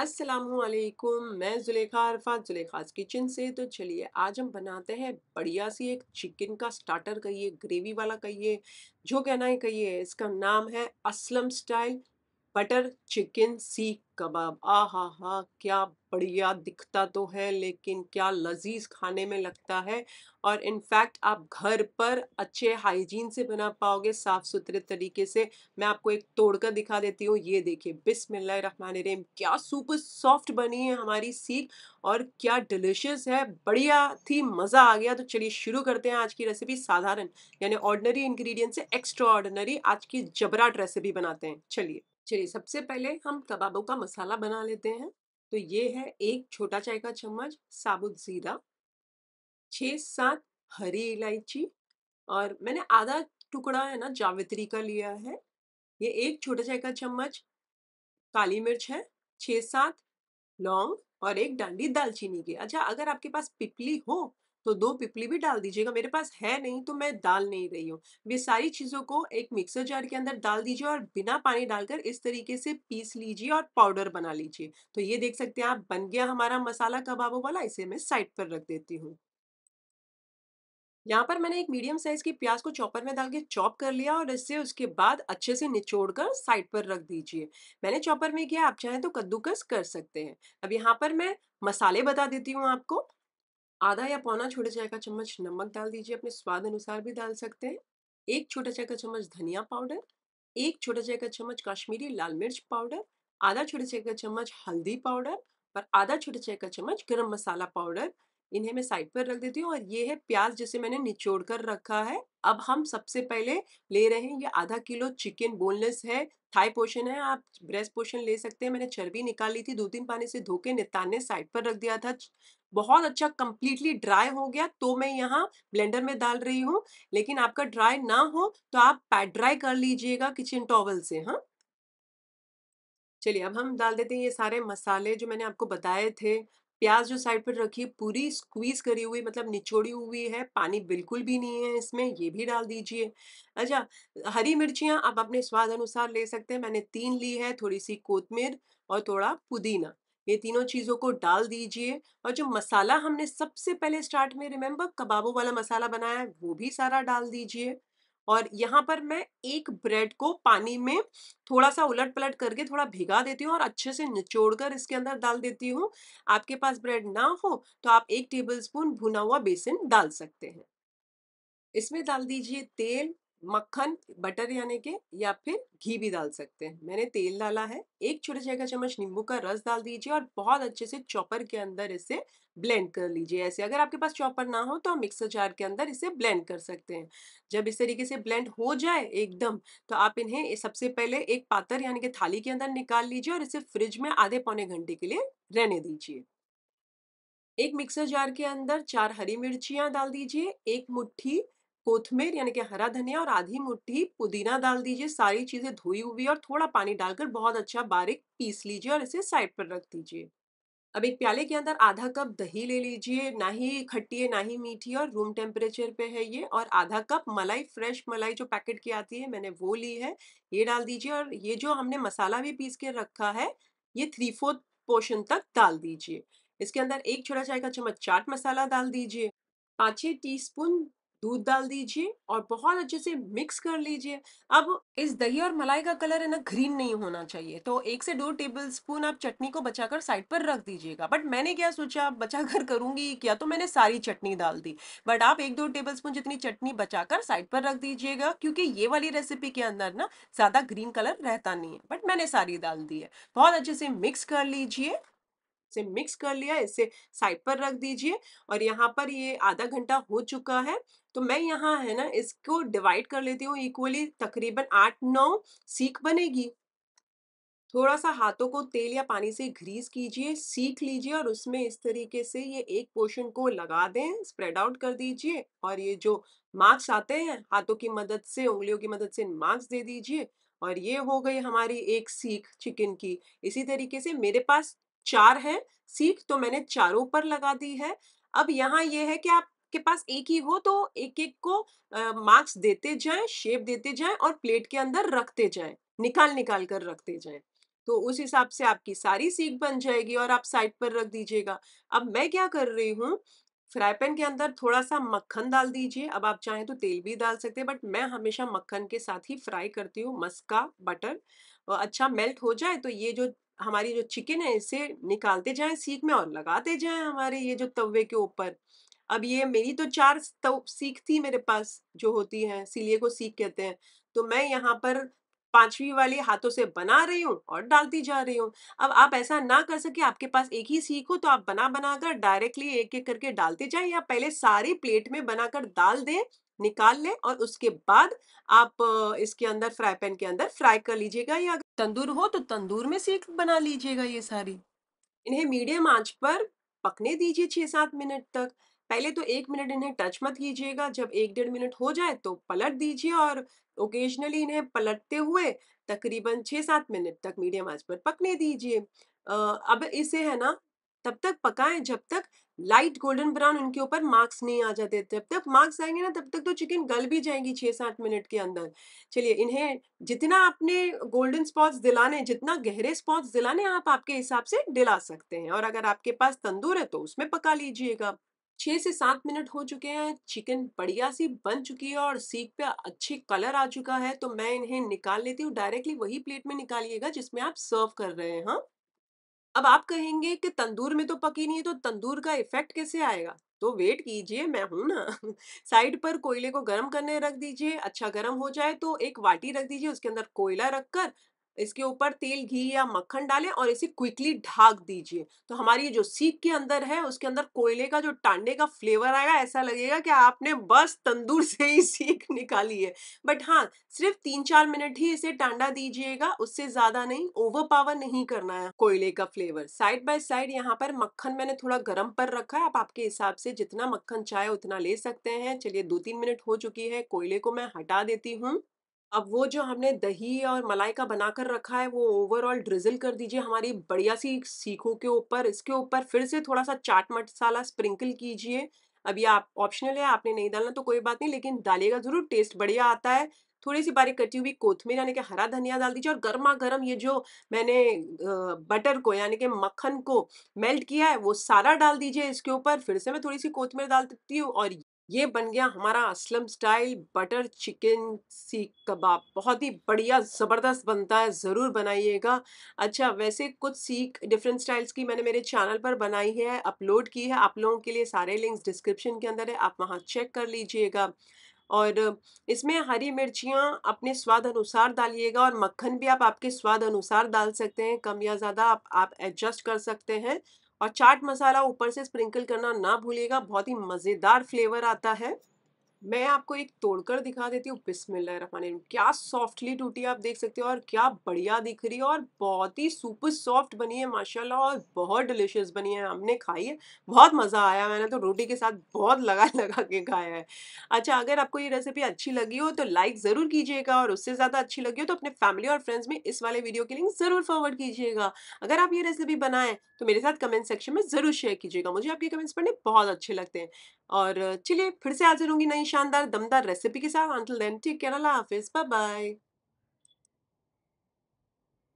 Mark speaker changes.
Speaker 1: असलकुम मैं जुलेखा अरफात जुलेखाज किचन से तो चलिए आज हम बनाते हैं बढ़िया सी एक चिकन का स्टार्टर कहिए ग्रेवी वाला कहिए जो कहना है कहिए इसका नाम है असलम स्टाइल बटर चिकन सीख कबाब आ हा हा क्या बढ़िया दिखता तो है लेकिन क्या लजीज खाने में लगता है और इनफैक्ट आप घर पर अच्छे हाइजीन से बना पाओगे साफ़ सुथरे तरीके से मैं आपको एक तोड़कर दिखा देती हूँ ये देखिए रहीम क्या सुपर सॉफ्ट बनी है हमारी सीख और क्या डिलिशियस है बढ़िया थी मज़ा आ गया तो चलिए शुरू करते हैं आज की रेसिपी साधारण यानी ऑर्डनरी इन्ग्रीडियंट से एक्स्ट्रा ऑर्डनरी आज की जबराट रेसिपी बनाते हैं चलिए चलिए सबसे पहले हम कबाबों का मसाला बना लेते हैं तो ये है एक छोटा चाय का चम्मच साबुत ज़ीरा छः सात हरी इलायची और मैंने आधा टुकड़ा है ना जावित्री का लिया है ये एक छोटा चाय का चम्मच काली मिर्च है छः सात लौंग और एक डांडी दालचीनी की अच्छा अगर आपके पास पिपली हो तो दो पिपली भी डाल दीजिएगा मेरे पास है नहीं तो मैं डाल नहीं रही हूँ ये सारी चीज़ों को एक मिक्सर जार के अंदर डाल दीजिए और बिना पानी डालकर इस तरीके से पीस लीजिए और पाउडर बना लीजिए तो ये देख सकते हैं आप बन गया हमारा मसाला कबाबों वाला इसे मैं साइड पर रख देती हूँ यहाँ पर मैंने एक मीडियम साइज की प्याज को चॉपर में डाल के चॉप कर लिया और इससे उसके बाद अच्छे से निचोड़ कर साइड पर रख दीजिए मैंने चॉपर में किया आप चाहें तो कद्दूकस कर सकते हैं अब यहाँ पर मैं मसाले बता देती हूँ आपको आधा या पौना छोटे चाय का चम्मच नमक डाल दीजिए अपने स्वाद अनुसार भी डाल सकते हैं एक छोटा चाय का चम्मच धनिया पाउडर एक छोटा चाय का चम्मच कश्मीरी लाल मिर्च पाउडर आधा छोटे चाय का चम्मच हल्दी पाउडर और आधा छोटे चाय का चम्मच गरम मसाला पाउडर इन्हें मैं साइड पर रख देती हूँ और ये है प्याज जिसे मैंने निचोड़ कर रखा है अब हम सबसे पहले ले रहे हैं ये आधा किलो चिकन बोनलेस है थाई पोर्शन है आप ब्रेस्ट पोर्शन ले सकते हैं मैंने चर्बी निकाल ली थी दो तीन पानी से धो के ने साइड पर रख दिया था बहुत अच्छा कंप्लीटली ड्राई हो गया तो मैं यहाँ ब्लेंडर में डाल रही हूँ लेकिन आपका ड्राई ना हो तो आप पैड ड्राई कर लीजिएगा किचन टॉवल से हाँ चलिए अब हम डाल देते हैं ये सारे मसाले जो मैंने आपको बताए थे प्याज जो साइड पर रखी है पूरी स्क्वीज करी हुई मतलब निचोड़ी हुई है पानी बिल्कुल भी नहीं है इसमें ये भी डाल दीजिए अच्छा हरी मिर्चियाँ आप अपने स्वाद अनुसार ले सकते हैं मैंने तीन ली है थोड़ी सी कोतमीर और थोड़ा पुदीना ये तीनों चीज़ों को डाल दीजिए और जो मसाला हमने सबसे पहले स्टार्ट में रिमेंबर कबाबों वाला मसाला बनाया है वो भी सारा डाल दीजिए और यहाँ पर मैं एक ब्रेड को पानी में थोड़ा सा उलट पलट करके थोड़ा भिगा देती हूँ और अच्छे से निचोड़ कर इसके अंदर डाल देती हूँ आपके पास ब्रेड ना हो तो आप एक टेबल स्पून भुना हुआ बेसन डाल सकते हैं इसमें डाल दीजिए तेल मक्खन बटर यानी के या फिर घी भी डाल सकते हैं मैंने तेल डाला है एक छोटे चाय का चम्मच नींबू का रस डाल दीजिए और बहुत अच्छे से चॉपर के अंदर इसे ब्लेंड कर लीजिए ऐसे अगर आपके पास चॉपर ना हो तो आप मिक्सर जार के अंदर इसे ब्लेंड कर सकते हैं जब इस तरीके से ब्लेंड हो जाए एकदम तो आप इन्हें सबसे पहले एक पात्र यानी कि थाली के अंदर निकाल लीजिए और इसे फ्रिज में आधे पौने घंटे के लिए रहने दीजिए एक मिक्सर जार के अंदर चार हरी मिर्चियां डाल दीजिए एक मुट्ठी कोथमेर यानी कि हरा धनिया और आधी मुट्ठी पुदीना डाल दीजिए सारी चीज़ें धोई हुई और थोड़ा पानी डालकर बहुत अच्छा बारीक पीस लीजिए और इसे साइड पर रख दीजिए अब एक प्याले के अंदर आधा कप दही ले लीजिए ना ही खट्टी है ना ही मीठी और रूम टेम्परेचर पे है ये और आधा कप मलाई फ्रेश मलाई जो पैकेट की आती है मैंने वो ली है ये डाल दीजिए और ये जो हमने मसाला भी पीस के रखा है ये थ्री फोर्थ पोर्शन तक डाल दीजिए इसके अंदर एक छोटा चाय का चम्मच चाट मसाला डाल दीजिए पाँच छः टी दूध डाल दीजिए और बहुत अच्छे से मिक्स कर लीजिए अब इस दही और मलाई का कलर है ना ग्रीन नहीं होना चाहिए तो एक से दो टेबल स्पून आप चटनी को बचाकर साइड पर रख दीजिएगा बट मैंने क्या सोचा बचा कर करूंगी क्या तो मैंने सारी चटनी डाल दी बट आप एक दो टेबल स्पून जितनी चटनी बचाकर साइड पर रख दीजिएगा क्योंकि ये वाली रेसिपी के अंदर ना ज्यादा ग्रीन कलर रहता नहीं है बट मैंने सारी डाल दी है बहुत अच्छे से मिक्स कर लीजिए से मिक्स कर लिया इसे साइड पर रख दीजिए और यहाँ पर ये आधा घंटा हो चुका है तो मैं यहाँ है ना इसको डिवाइड कर लेती हूँ इक्वली तकरीबन आठ नौ सीख बनेगी थोड़ा सा हाथों को तेल या पानी से ग्रीस कीजिए सीख लीजिए और उसमें इस तरीके से ये एक पोर्शन को लगा दें स्प्रेड आउट कर दीजिए और ये जो मार्क्स आते हैं हाथों की मदद से उंगलियों की मदद से मार्क्स दे दीजिए और ये हो गई हमारी एक सीख चिकन की इसी तरीके से मेरे पास चार है सीख तो मैंने चारों पर लगा दी है अब यहाँ ये है कि आपके पास एक ही हो तो एक एक को मार्क्स देते जाएं शेप देते जाएं और प्लेट के अंदर रखते जाएं निकाल निकाल कर रखते जाएं तो उस हिसाब से आपकी सारी सीख बन जाएगी और आप साइड पर रख दीजिएगा अब मैं क्या कर रही हूँ फ्राई पैन के अंदर थोड़ा सा मक्खन डाल दीजिए अब आप चाहें तो तेल भी डाल सकते हैं बट मैं हमेशा मक्खन के साथ ही फ्राई करती हूँ मस्का बटर अच्छा मेल्ट हो जाए तो ये जो हमारी जो चिकन है इसे निकालते जाएं सीख में और लगाते जाएं हमारे ये जो तवे के ऊपर अब ये मेरी तो चार सीख थी मेरे पास जो होती है सीलिए को सीख कहते हैं तो मैं यहाँ पर पांचवी वाले हाथों से बना रही हूँ और डालती जा रही हूँ अब आप ऐसा ना कर सके आपके पास एक ही सीख हो तो आप बना बनाकर डायरेक्टली एक एक करके डालते जाए या पहले सारी प्लेट में बनाकर डाल दें निकाल लें और उसके बाद आप इसके अंदर फ्राई पैन के अंदर फ्राई कर लीजिएगा या तंदूर हो तो तंदूर में सीख बना लीजिएगा ये सारी इन्हें मीडियम आंच पर पकने दीजिए छः सात मिनट तक पहले तो एक मिनट इन्हें टच मत कीजिएगा जब एक डेढ़ मिनट हो जाए तो पलट दीजिए और ओकेजनली इन्हें पलटते हुए तकरीबन छः सात मिनट तक मीडियम आंच पर पकने दीजिए अब इसे है ना तब तक पकाएं जब तक लाइट गोल्डन ब्राउन उनके ऊपर मार्क्स नहीं आ जाते जब तक मार्क्स आएंगे ना तब तक तो चिकन गल भी जाएंगी छः सात मिनट के अंदर चलिए इन्हें जितना आपने गोल्डन स्पॉट्स दिलाने जितना गहरे स्पॉट्स दिलाने आप आपके हिसाब से दिला सकते हैं और अगर आपके पास तंदूर है तो उसमें पका लीजिएगा छः से सात मिनट हो चुके हैं चिकन बढ़िया सी बन चुकी है और सीख पे अच्छी कलर आ चुका है तो मैं इन्हें निकाल लेती हूँ डायरेक्टली वही प्लेट में निकालिएगा जिसमें आप सर्व कर रहे हैं हाँ अब आप कहेंगे कि तंदूर में तो पकी नहीं है तो तंदूर का इफेक्ट कैसे आएगा तो वेट कीजिए मैं हूं ना साइड पर कोयले को गर्म करने रख दीजिए अच्छा गर्म हो जाए तो एक वाटी रख दीजिए उसके अंदर कोयला रखकर इसके ऊपर तेल घी या मक्खन डालें और इसे क्विकली ढाक दीजिए तो हमारी जो सीख के अंदर है उसके अंदर कोयले का जो टांडे का फ्लेवर आएगा ऐसा लगेगा कि आपने बस तंदूर से ही सीख निकाली है बट हाँ सिर्फ तीन चार मिनट ही इसे टांडा दीजिएगा उससे ज्यादा नहीं ओवर पावर नहीं करना है कोयले का फ्लेवर साइड बाय साइड यहाँ पर मक्खन मैंने थोड़ा गर्म पर रखा है आप आपके हिसाब से जितना मक्खन चाहे उतना ले सकते हैं चलिए दो तीन मिनट हो चुकी है कोयले को मैं हटा देती हूँ अब वो जो हमने दही और मलाई का बनाकर रखा है वो ओवरऑल ड्रिजल कर दीजिए हमारी बढ़िया सी सीखों के ऊपर इसके ऊपर फिर से थोड़ा सा चाट मसाला स्प्रिंकल कीजिए अब ये आप ऑप्शनल है आपने नहीं डालना तो कोई बात नहीं लेकिन डालिएगा ज़रूर टेस्ट बढ़िया आता है थोड़ी सी बारीक कटी हुई कोथमीर यानी कि हरा धनिया डाल दीजिए और गर्मा गर्म ये जो मैंने बटर को यानी कि मक्खन को मेल्ट किया है वो सारा डाल दीजिए इसके ऊपर फिर से मैं थोड़ी सी कोथमीर डाल देती हूँ और ये बन गया हमारा असलम स्टाइल बटर चिकन सीख कबाब बहुत ही बढ़िया ज़बरदस्त बनता है ज़रूर बनाइएगा अच्छा वैसे कुछ सीख डिफरेंट स्टाइल्स की मैंने मेरे चैनल पर बनाई है अपलोड की है आप लोगों के लिए सारे लिंक्स डिस्क्रिप्शन के अंदर है आप वहाँ चेक कर लीजिएगा और इसमें हरी मिर्चियाँ अपने स्वाद अनुसार डालिएगा और मक्खन भी आप आपके स्वाद अनुसार डाल सकते हैं कम या ज़्यादा आप आप एडजस्ट कर सकते हैं और चाट मसाला ऊपर से स्प्रिंकल करना ना भूलिएगा बहुत ही मज़ेदार फ्लेवर आता है मैं आपको एक तोड़कर दिखा देती हूँ बिस्मिल्लाहमान क्या सॉफ्टली टूटी आप देख सकते हो और क्या बढ़िया दिख रही है और बहुत ही सुपर सॉफ्ट बनी है माशाल्लाह और बहुत डिलिशियस बनी है हमने खाई है बहुत मज़ा आया मैंने तो रोटी के साथ बहुत लगा लगा के खाया है अच्छा अगर आपको ये रेसिपी अच्छी लगी हो तो लाइक ज़रूर कीजिएगा और उससे ज़्यादा अच्छी लगी हो तो अपने फैमिली और फ्रेंड्स में इस वाले वीडियो के लिंक ज़रूर फॉरवर्ड कीजिएगा अगर आप ये रेसिपी बनाएं तो मेरे साथ कमेंट सेक्शन में ज़रूर शेयर कीजिएगा मुझे आपके कमेंट्स पढ़ने बहुत अच्छे लगते हैं और चलिए फिर से हाजिर होंगी नई शानदार दमदार रेसिपी के साथ until then take care Allah हाफिज़ बाय बाय